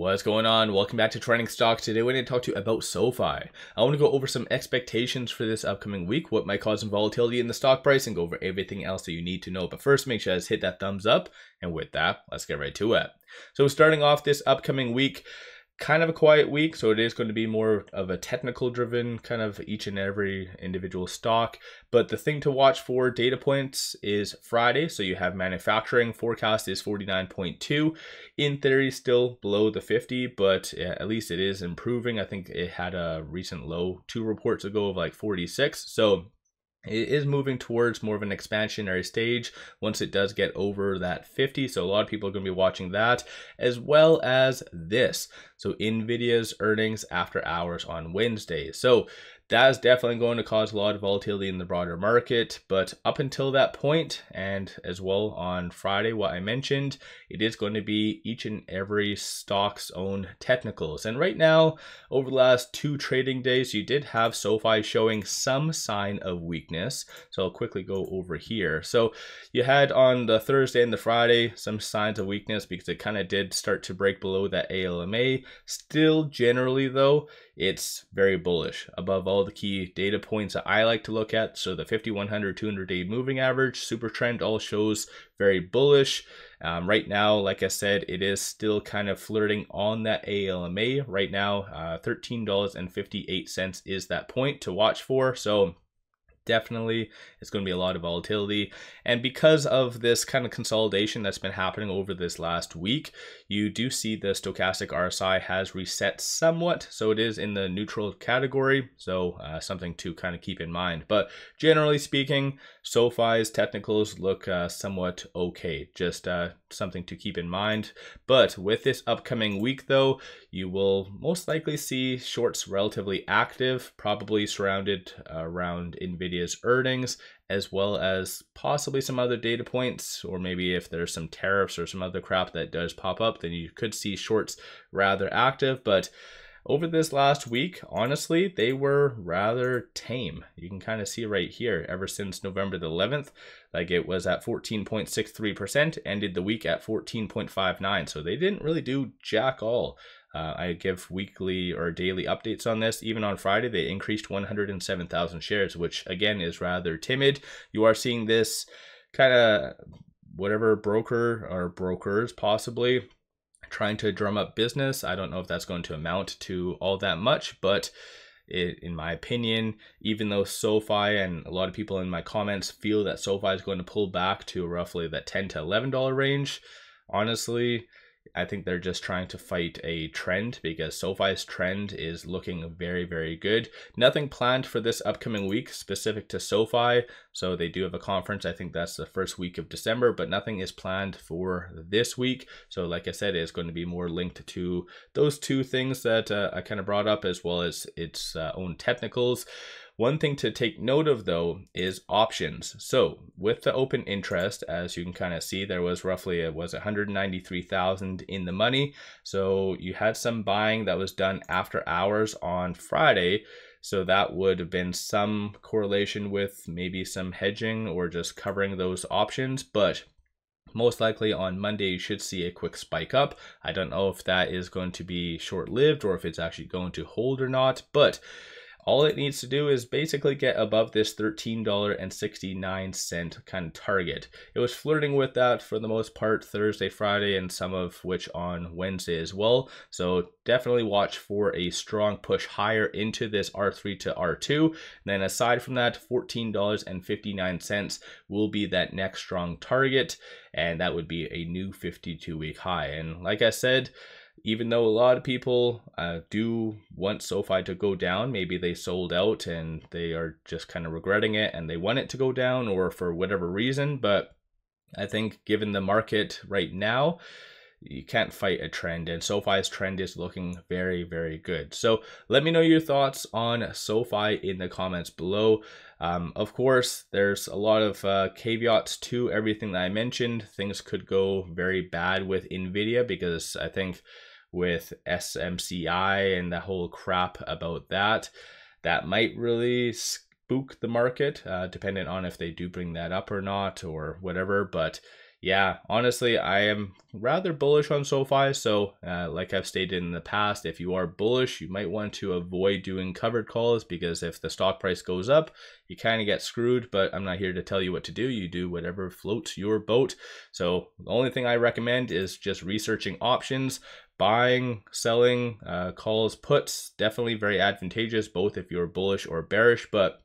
What's going on? Welcome back to Trending Stocks. Today we're going to talk to you about SoFi. I want to go over some expectations for this upcoming week, what might cause some volatility in the stock price, and go over everything else that you need to know. But first, make sure you guys hit that thumbs up. And with that, let's get right to it. So starting off this upcoming week, kind of a quiet week, so it is going to be more of a technical driven kind of each and every individual stock. But the thing to watch for data points is Friday. So you have manufacturing forecast is 49.2, in theory, still below the 50, but uh, at least it is improving. I think it had a recent low two reports ago of like 46. So it is moving towards more of an expansionary stage once it does get over that 50 so a lot of people are going to be watching that as well as this so nvidia's earnings after hours on wednesday so that is definitely going to cause a lot of volatility in the broader market. But up until that point, and as well on Friday, what I mentioned, it is going to be each and every stock's own technicals. And right now, over the last two trading days, you did have SoFi showing some sign of weakness. So I'll quickly go over here. So you had on the Thursday and the Friday some signs of weakness because it kind of did start to break below that ALMA. Still, generally though, it's very bullish above all the key data points that I like to look at. So the 5100, 200 day moving average, super trend all shows very bullish. Um, right now, like I said, it is still kind of flirting on that ALMA. Right now, uh, $13.58 is that point to watch for. So definitely. It's going to be a lot of volatility. And because of this kind of consolidation that's been happening over this last week, you do see the stochastic RSI has reset somewhat. So it is in the neutral category. So uh, something to kind of keep in mind. But generally speaking, SoFi's technicals look uh, somewhat okay. Just uh, something to keep in mind. But with this upcoming week though, you will most likely see shorts relatively active, probably surrounded uh, around NVIDIA's earnings, as well as possibly some other data points, or maybe if there's some tariffs or some other crap that does pop up, then you could see shorts rather active. But over this last week, honestly, they were rather tame. You can kind of see right here, ever since November the 11th, like it was at 14.63%, ended the week at 14.59. So they didn't really do jack all. Uh, I give weekly or daily updates on this. Even on Friday, they increased 107,000 shares, which again is rather timid. You are seeing this kind of whatever broker or brokers possibly trying to drum up business. I don't know if that's going to amount to all that much, but it, in my opinion, even though SoFi and a lot of people in my comments feel that SoFi is going to pull back to roughly that 10 to $11 range, honestly, I think they're just trying to fight a trend because SoFi's trend is looking very, very good. Nothing planned for this upcoming week specific to SoFi. So they do have a conference. I think that's the first week of December, but nothing is planned for this week. So like I said, it's going to be more linked to those two things that uh, I kind of brought up as well as its uh, own technicals. One thing to take note of though is options. So with the open interest, as you can kind of see, there was roughly, uh, it was 193,000 in the money. So you had some buying that was done after hours on Friday. So that would have been some correlation with maybe some hedging or just covering those options. But most likely on Monday, you should see a quick spike up. I don't know if that is going to be short lived or if it's actually going to hold or not, but all it needs to do is basically get above this $13.69 kind of target. It was flirting with that for the most part Thursday, Friday, and some of which on Wednesday as well. So definitely watch for a strong push higher into this R3 to R2. And then aside from that, $14.59 will be that next strong target. And that would be a new 52 week high. And like I said, even though a lot of people uh, do want SoFi to go down, maybe they sold out and they are just kind of regretting it and they want it to go down or for whatever reason. But I think given the market right now, you can't fight a trend and SoFi's trend is looking very, very good. So let me know your thoughts on SoFi in the comments below. Um, of course, there's a lot of uh, caveats to everything that I mentioned. Things could go very bad with NVIDIA because I think with SMCI and the whole crap about that. That might really spook the market, uh, dependent on if they do bring that up or not or whatever. But yeah, honestly, I am rather bullish on SoFi. So, uh, like I've stated in the past, if you are bullish, you might want to avoid doing covered calls because if the stock price goes up, you kind of get screwed. But I'm not here to tell you what to do. You do whatever floats your boat. So, the only thing I recommend is just researching options, buying, selling, uh, calls, puts, definitely very advantageous, both if you're bullish or bearish. But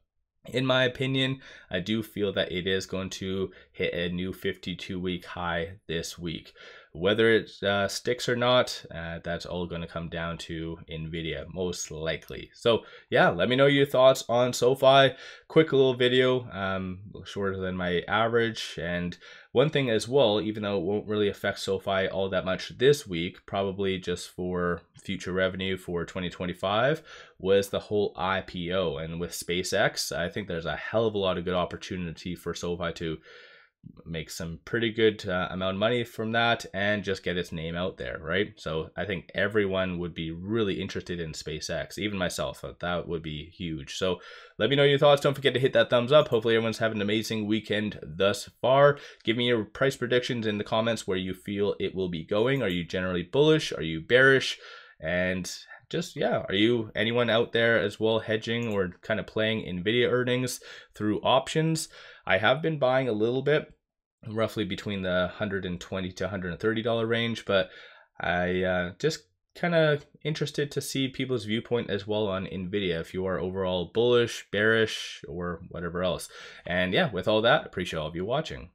in my opinion, I do feel that it is going to hit a new 52 week high this week. Whether it uh, sticks or not, uh, that's all going to come down to NVIDIA, most likely. So yeah, let me know your thoughts on SoFi. Quick little video, um, shorter than my average. And one thing as well, even though it won't really affect SoFi all that much this week, probably just for future revenue for 2025, was the whole IPO. And with SpaceX, I think there's a hell of a lot of good opportunity for SoFi to make some pretty good uh, amount of money from that and just get its name out there, right? So I think everyone would be really interested in SpaceX, even myself. Uh, that would be huge. So let me know your thoughts. Don't forget to hit that thumbs up. Hopefully, everyone's having an amazing weekend thus far. Give me your price predictions in the comments where you feel it will be going. Are you generally bullish? Are you bearish? And just yeah, are you anyone out there as well hedging or kind of playing Nvidia earnings through options? I have been buying a little bit, roughly between the 120 to 130 dollar range, but I uh, just kind of interested to see people's viewpoint as well on Nvidia if you are overall bullish, bearish, or whatever else. And yeah, with all that, appreciate all of you watching.